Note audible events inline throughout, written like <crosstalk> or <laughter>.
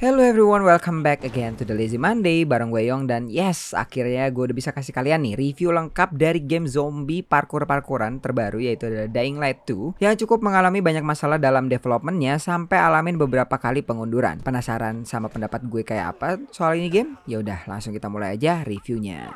Hello everyone, welcome back again to the Lazy Monday bareng gue Yong dan yes, akhirnya gue udah bisa kasih kalian nih review lengkap dari game zombie parkour-parkouran terbaru yaitu The Dying Light 2 yang cukup mengalami banyak masalah dalam developmentnya sampai alamin beberapa kali pengunduran. Penasaran sama pendapat gue kayak apa soal ini game? Ya udah, langsung kita mulai aja reviewnya.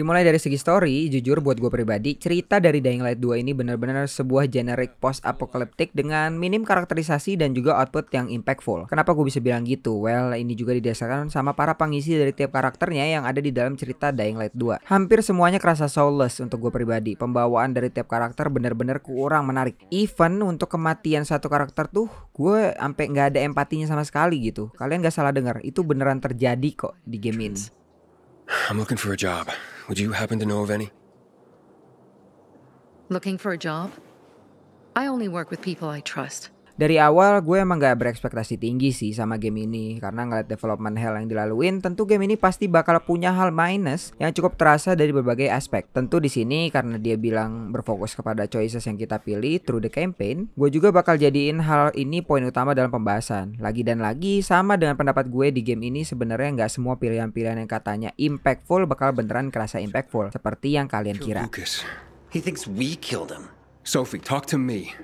Dimulai dari segi story, jujur buat gue pribadi, cerita dari Dying Light 2 ini benar-benar sebuah generic post apokaliptik dengan minim karakterisasi dan juga output yang impactful. Kenapa gue bisa bilang gitu? Well, ini juga didasarkan sama para pengisi dari tiap karakternya yang ada di dalam cerita Dying Light 2. Hampir semuanya kerasa soulless untuk gue pribadi. Pembawaan dari tiap karakter benar-benar kurang menarik. Even untuk kematian satu karakter tuh, gue sampai nggak ada empatinya sama sekali gitu. Kalian gak salah dengar, itu beneran terjadi kok di game ini. I'm looking for a job. Would you happen to know of any? Looking for a job? I only work with people I trust. dari awal gue emang gak berekspektasi tinggi sih sama game ini karena ngeliat development hell yang dilaluin tentu game ini pasti bakal punya hal minus yang cukup terasa dari berbagai aspek. Tentu di sini karena dia bilang berfokus kepada choices yang kita pilih through the campaign, gue juga bakal jadiin hal ini poin utama dalam pembahasan. Lagi dan lagi sama dengan pendapat gue di game ini sebenarnya nggak semua pilihan-pilihan yang katanya impactful bakal beneran kerasa impactful seperti yang kalian kira. he thinks we killed him. Sophie, talk to me.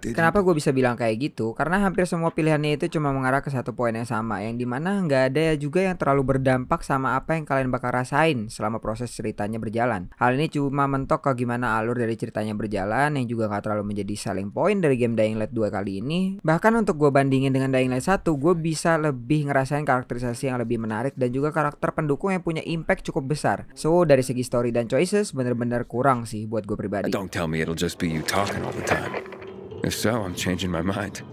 Kenapa gue bisa bilang kayak gitu? Karena hampir semua pilihannya itu cuma mengarah ke satu poin yang sama, yang dimana nggak ada juga yang terlalu berdampak sama apa yang kalian bakal rasain selama proses ceritanya berjalan. Hal ini cuma mentok ke gimana alur dari ceritanya berjalan, yang juga nggak terlalu menjadi selling point dari game Dying Light 2 kali ini. Bahkan untuk gue bandingin dengan Dying Light 1, gue bisa lebih ngerasain karakterisasi yang lebih menarik dan juga karakter pendukung yang punya impact cukup besar. So dari segi story dan choices bener-bener kurang sih buat gue pribadi. Don't tell me it'll just be you talking all the time. If so, I'm changing my mind.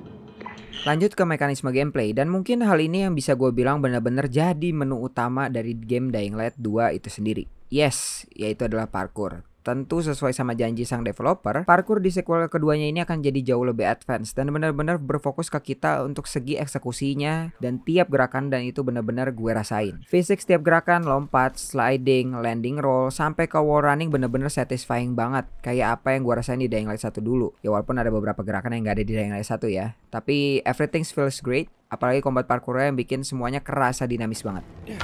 Lanjut ke mekanisme gameplay dan mungkin hal ini yang bisa gue bilang benar-benar jadi menu utama dari game Dying Light 2 itu sendiri. Yes, yaitu adalah parkour. Tentu sesuai sama janji sang developer, parkour di sequel keduanya ini akan jadi jauh lebih advance dan benar-benar berfokus ke kita untuk segi eksekusinya dan tiap gerakan dan itu benar-benar gue rasain. Fisik setiap gerakan, lompat, sliding, landing roll, sampai ke wall running benar-benar satisfying banget. Kayak apa yang gue rasain di Dying Light 1 dulu. Ya walaupun ada beberapa gerakan yang gak ada di Dying Light 1 ya. Tapi everything feels great, apalagi combat parkournya yang bikin semuanya kerasa dinamis banget. Yeah.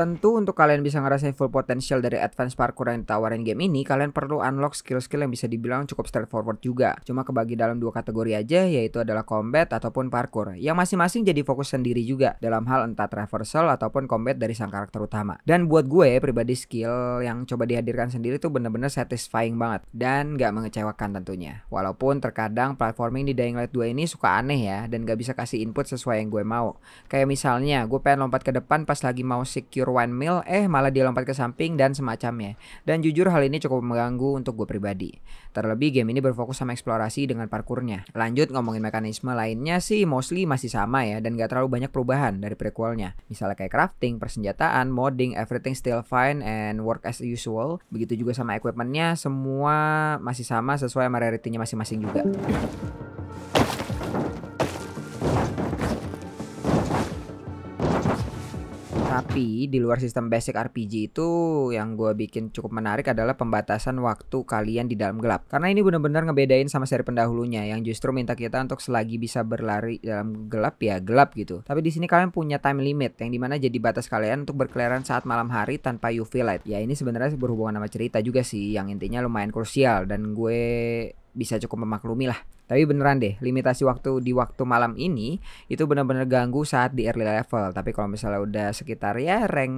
Tentu untuk kalian bisa ngerasain full potential dari advance parkour yang ditawarin game ini, kalian perlu unlock skill-skill yang bisa dibilang cukup straightforward juga. Cuma kebagi dalam dua kategori aja, yaitu adalah combat ataupun parkour, yang masing-masing jadi fokus sendiri juga dalam hal entah traversal ataupun combat dari sang karakter utama. Dan buat gue pribadi skill yang coba dihadirkan sendiri tuh bener-bener satisfying banget dan gak mengecewakan tentunya. Walaupun terkadang platforming di Dying Light 2 ini suka aneh ya dan gak bisa kasih input sesuai yang gue mau. Kayak misalnya gue pengen lompat ke depan pas lagi mau secure one meal eh malah dia lompat ke samping dan semacamnya. Dan jujur hal ini cukup mengganggu untuk gue pribadi. Terlebih game ini berfokus sama eksplorasi dengan parkurnya. Lanjut ngomongin mekanisme lainnya sih mostly masih sama ya dan gak terlalu banyak perubahan dari prequelnya. Misalnya kayak crafting, persenjataan, modding, everything still fine and work as usual. Begitu juga sama equipmentnya semua masih sama sesuai sama rarity masing-masing juga. Tapi di luar sistem basic RPG itu yang gue bikin cukup menarik adalah pembatasan waktu kalian di dalam gelap. Karena ini benar-benar ngebedain sama seri pendahulunya yang justru minta kita untuk selagi bisa berlari dalam gelap ya gelap gitu. Tapi di sini kalian punya time limit yang dimana jadi batas kalian untuk berkeliaran saat malam hari tanpa UV light. Ya ini sebenarnya berhubungan sama cerita juga sih yang intinya lumayan krusial dan gue bisa cukup memaklumi lah. Tapi beneran deh, limitasi waktu di waktu malam ini itu bener-bener ganggu saat di early level. Tapi kalau misalnya udah sekitar ya rank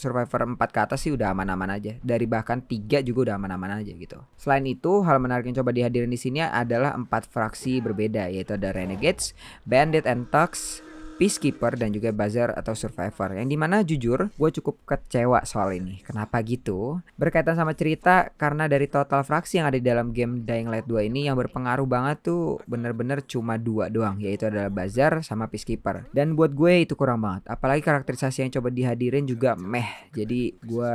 Survivor 4 ke atas sih udah aman-aman aja. Dari bahkan 3 juga udah aman-aman aja gitu. Selain itu, hal menarik yang coba dihadirin di sini adalah empat fraksi berbeda yaitu ada Renegades, Bandit and Tux, Peacekeeper dan juga Buzzer atau Survivor yang dimana jujur gue cukup kecewa soal ini kenapa gitu berkaitan sama cerita karena dari total fraksi yang ada di dalam game Dying Light 2 ini yang berpengaruh banget tuh bener-bener cuma dua doang yaitu adalah Buzzer sama Peacekeeper dan buat gue itu kurang banget apalagi karakterisasi yang coba dihadirin juga meh jadi gue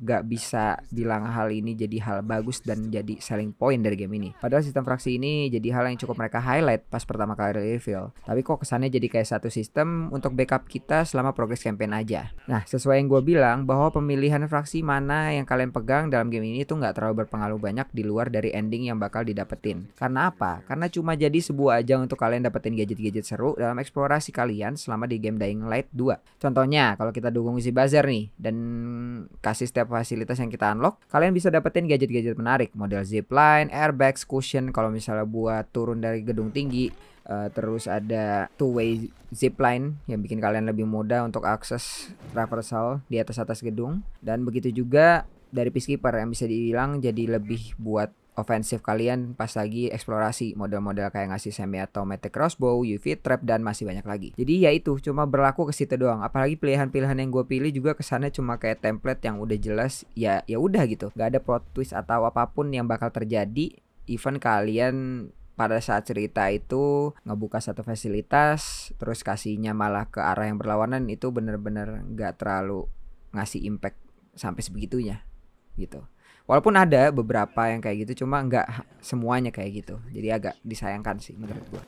gak bisa bilang hal ini jadi hal bagus dan jadi selling point dari game ini. Padahal sistem fraksi ini jadi hal yang cukup mereka highlight pas pertama kali reveal. Tapi kok kesannya jadi kayak satu sistem untuk backup kita selama progress campaign aja. Nah, sesuai yang gue bilang bahwa pemilihan fraksi mana yang kalian pegang dalam game ini tuh nggak terlalu berpengaruh banyak di luar dari ending yang bakal didapetin. Karena apa? Karena cuma jadi sebuah ajang untuk kalian dapetin gadget-gadget seru dalam eksplorasi kalian selama di game Dying Light 2. Contohnya, kalau kita dukung si buzzer nih dan kasih setiap fasilitas yang kita unlock, kalian bisa dapetin gadget-gadget menarik, model zipline, airbags, cushion kalau misalnya buat turun dari gedung tinggi, uh, terus ada two-way zipline yang bikin kalian lebih mudah untuk akses traversal di atas atas gedung dan begitu juga dari peacekeeper yang bisa dibilang jadi lebih buat ofensif kalian pas lagi eksplorasi model-model kayak ngasih semi automatic crossbow, UV trap dan masih banyak lagi. Jadi ya itu cuma berlaku ke situ doang. Apalagi pilihan-pilihan yang gue pilih juga kesannya cuma kayak template yang udah jelas ya ya udah gitu. Gak ada plot twist atau apapun yang bakal terjadi. Even kalian pada saat cerita itu ngebuka satu fasilitas terus kasihnya malah ke arah yang berlawanan itu bener-bener nggak terlalu ngasih impact sampai sebegitunya gitu walaupun ada beberapa yang kayak gitu cuma nggak semuanya kayak gitu jadi agak disayangkan sih menurut gue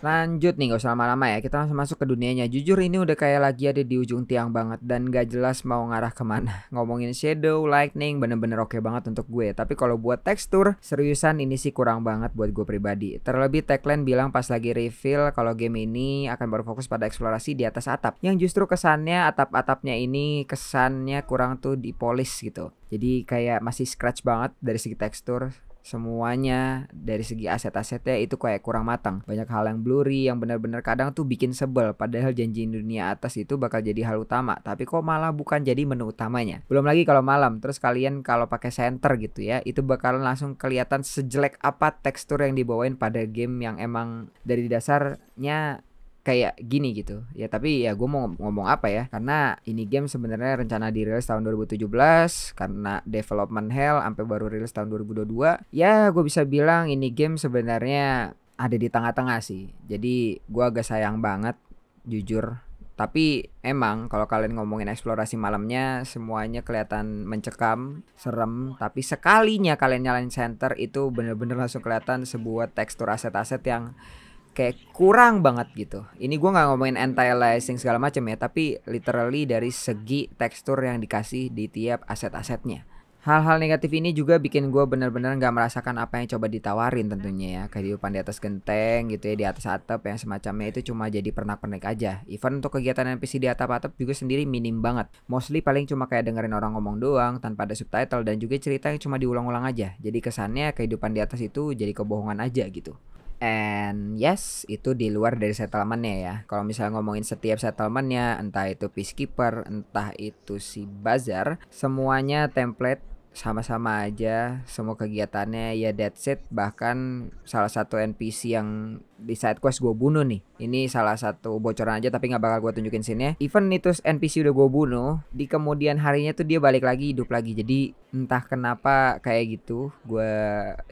Lanjut nih gak usah lama-lama ya Kita langsung masuk ke dunianya Jujur ini udah kayak lagi ada di ujung tiang banget Dan gak jelas mau ngarah kemana <laughs> Ngomongin shadow, lightning bener-bener oke okay banget untuk gue Tapi kalau buat tekstur Seriusan ini sih kurang banget buat gue pribadi Terlebih tagline bilang pas lagi reveal Kalau game ini akan berfokus pada eksplorasi di atas atap Yang justru kesannya atap-atapnya ini Kesannya kurang tuh dipolis gitu Jadi kayak masih scratch banget dari segi tekstur semuanya dari segi aset-asetnya itu kayak kurang matang. Banyak hal yang blurry yang benar-benar kadang tuh bikin sebel padahal janji dunia atas itu bakal jadi hal utama, tapi kok malah bukan jadi menu utamanya. Belum lagi kalau malam, terus kalian kalau pakai center gitu ya, itu bakalan langsung kelihatan sejelek apa tekstur yang dibawain pada game yang emang dari dasarnya kayak gini gitu ya tapi ya gue mau ngomong apa ya karena ini game sebenarnya rencana dirilis tahun 2017 karena development hell sampai baru rilis tahun 2022 ya gue bisa bilang ini game sebenarnya ada di tengah-tengah sih jadi gue agak sayang banget jujur tapi emang kalau kalian ngomongin eksplorasi malamnya semuanya kelihatan mencekam, serem. Tapi sekalinya kalian nyalain center itu bener-bener langsung kelihatan sebuah tekstur aset-aset yang kayak kurang banget gitu. Ini gue nggak ngomongin anti-aliasing segala macam ya, tapi literally dari segi tekstur yang dikasih di tiap aset-asetnya. Hal-hal negatif ini juga bikin gue bener-bener nggak merasakan apa yang coba ditawarin tentunya ya. Kehidupan di atas genteng gitu ya, di atas atap yang semacamnya itu cuma jadi pernak-pernik aja. Even untuk kegiatan NPC di atap-atap juga sendiri minim banget. Mostly paling cuma kayak dengerin orang ngomong doang tanpa ada subtitle dan juga cerita yang cuma diulang-ulang aja. Jadi kesannya kehidupan di atas itu jadi kebohongan aja gitu. And yes, itu di luar dari settlementnya ya. Kalau misalnya ngomongin setiap settlementnya, entah itu peacekeeper, entah itu si bazar, semuanya template sama-sama aja semua kegiatannya ya dead set bahkan salah satu NPC yang di side quest gue bunuh nih ini salah satu bocoran aja tapi nggak bakal gue tunjukin sini ya. even itu NPC udah gue bunuh di kemudian harinya tuh dia balik lagi hidup lagi jadi entah kenapa kayak gitu gue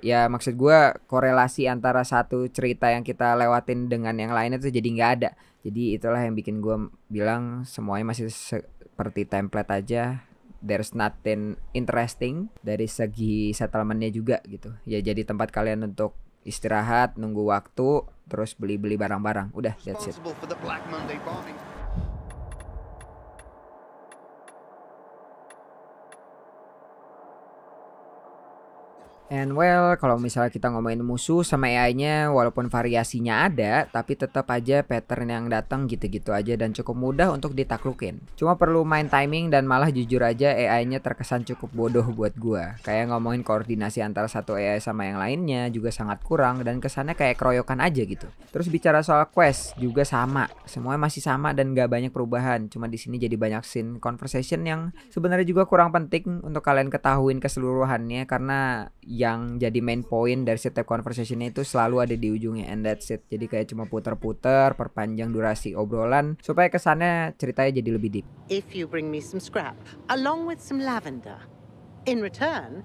ya maksud gue korelasi antara satu cerita yang kita lewatin dengan yang lainnya tuh jadi nggak ada jadi itulah yang bikin gue bilang semuanya masih seperti template aja there's nothing interesting dari segi settlementnya juga gitu ya jadi tempat kalian untuk istirahat nunggu waktu terus beli-beli barang-barang udah that's it And well, kalau misalnya kita ngomongin musuh sama AI-nya, walaupun variasinya ada, tapi tetap aja pattern yang datang gitu-gitu aja dan cukup mudah untuk ditaklukin. Cuma perlu main timing dan malah jujur aja AI-nya terkesan cukup bodoh buat gua. Kayak ngomongin koordinasi antara satu AI sama yang lainnya juga sangat kurang dan kesannya kayak keroyokan aja gitu. Terus bicara soal quest juga sama, semuanya masih sama dan gak banyak perubahan. Cuma di sini jadi banyak scene conversation yang sebenarnya juga kurang penting untuk kalian ketahuin keseluruhannya karena yang jadi main point dari setiap conversation itu selalu ada di ujungnya and that's it. Jadi kayak cuma puter-puter, perpanjang durasi obrolan supaya kesannya ceritanya jadi lebih deep. If you bring me some scrap along with some lavender, in return,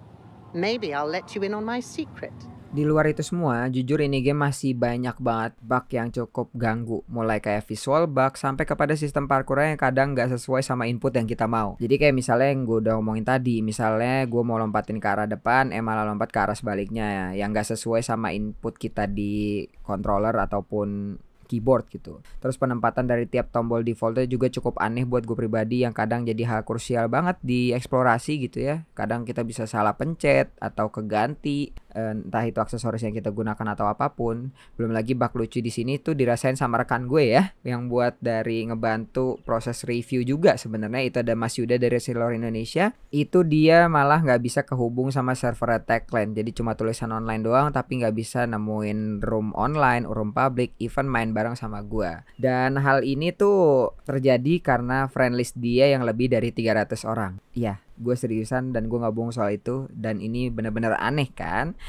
maybe I'll let you in on my secret di luar itu semua, jujur ini game masih banyak banget bug yang cukup ganggu. Mulai kayak visual bug sampai kepada sistem parkour yang kadang nggak sesuai sama input yang kita mau. Jadi kayak misalnya yang gue udah ngomongin tadi, misalnya gue mau lompatin ke arah depan, eh malah lompat ke arah sebaliknya ya, yang nggak sesuai sama input kita di controller ataupun keyboard gitu. Terus penempatan dari tiap tombol defaultnya juga cukup aneh buat gue pribadi yang kadang jadi hal krusial banget di eksplorasi gitu ya. Kadang kita bisa salah pencet atau keganti Eh, entah itu aksesoris yang kita gunakan atau apapun. Belum lagi bak lucu di sini tuh dirasain sama rekan gue ya, yang buat dari ngebantu proses review juga sebenarnya itu ada Mas Yuda dari Silor Indonesia. Itu dia malah nggak bisa kehubung sama server Techland, jadi cuma tulisan online doang, tapi nggak bisa nemuin room online, room public, event main bareng sama gue. Dan hal ini tuh terjadi karena friendlist dia yang lebih dari 300 orang. Iya, gue seriusan dan gue nggak bohong soal itu dan ini benar-benar aneh kan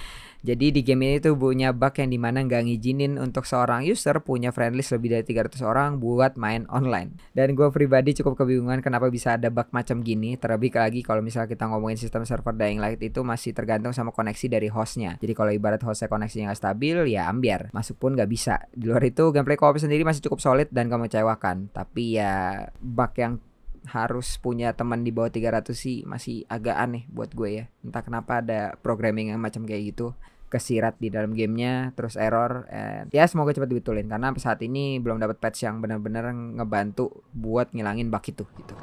jadi di game ini tuh punya bug yang dimana nggak ngijinin untuk seorang user punya friend lebih dari 300 orang buat main online. Dan gue pribadi cukup kebingungan kenapa bisa ada bug macam gini. Terlebih lagi kalau misalnya kita ngomongin sistem server Dying Light itu masih tergantung sama koneksi dari hostnya. Jadi kalau ibarat hostnya koneksinya nggak stabil ya ambiar. Masuk pun nggak bisa. Di luar itu gameplay co-op sendiri masih cukup solid dan gak mengecewakan. Tapi ya bug yang harus punya teman di bawah 300 sih masih agak aneh buat gue ya. Entah kenapa ada programming yang macam kayak gitu kesirat di dalam gamenya terus error and ya semoga cepat dibetulin karena saat ini belum dapat patch yang benar-benar ngebantu buat ngilangin bug itu gitu.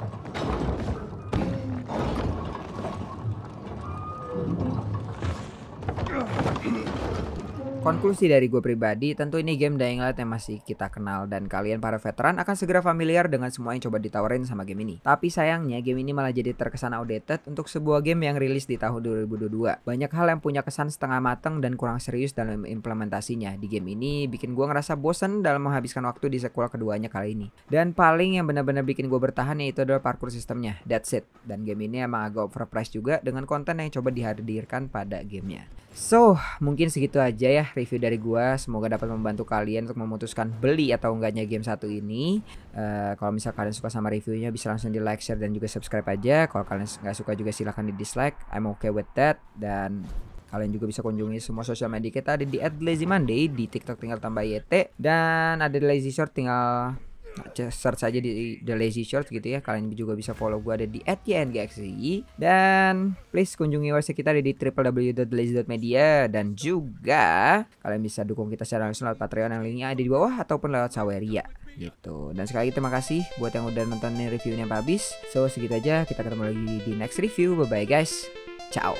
Hmm. Konklusi dari gue pribadi, tentu ini game Dying Light yang masih kita kenal dan kalian para veteran akan segera familiar dengan semua yang coba ditawarin sama game ini. Tapi sayangnya game ini malah jadi terkesan outdated untuk sebuah game yang rilis di tahun 2022. Banyak hal yang punya kesan setengah mateng dan kurang serius dalam implementasinya. Di game ini bikin gue ngerasa bosen dalam menghabiskan waktu di sekolah keduanya kali ini. Dan paling yang benar-benar bikin gue bertahan yaitu adalah parkour sistemnya. That's it. Dan game ini emang agak overpriced juga dengan konten yang coba dihadirkan pada gamenya. So, mungkin segitu aja ya review dari gua. Semoga dapat membantu kalian untuk memutuskan beli atau enggaknya game satu ini. Uh, kalau misal kalian suka sama reviewnya bisa langsung di like, share dan juga subscribe aja. Kalau kalian nggak suka juga silahkan di dislike. I'm okay with that dan Kalian juga bisa kunjungi semua sosial media kita ada di @lazymonday di TikTok tinggal tambah YT dan ada di Lazy Short tinggal search saja di The Lazy Shorts gitu ya. Kalian juga bisa follow gue ada di @yngxi dan please kunjungi website kita ada di www.lazy.media dan juga kalian bisa dukung kita secara langsung lewat Patreon yang linknya ada di bawah ataupun lewat Saweria gitu. Dan sekali lagi terima kasih buat yang udah nontonin reviewnya Pak Abis. So segitu aja, kita ketemu lagi di next review. Bye bye guys. Ciao.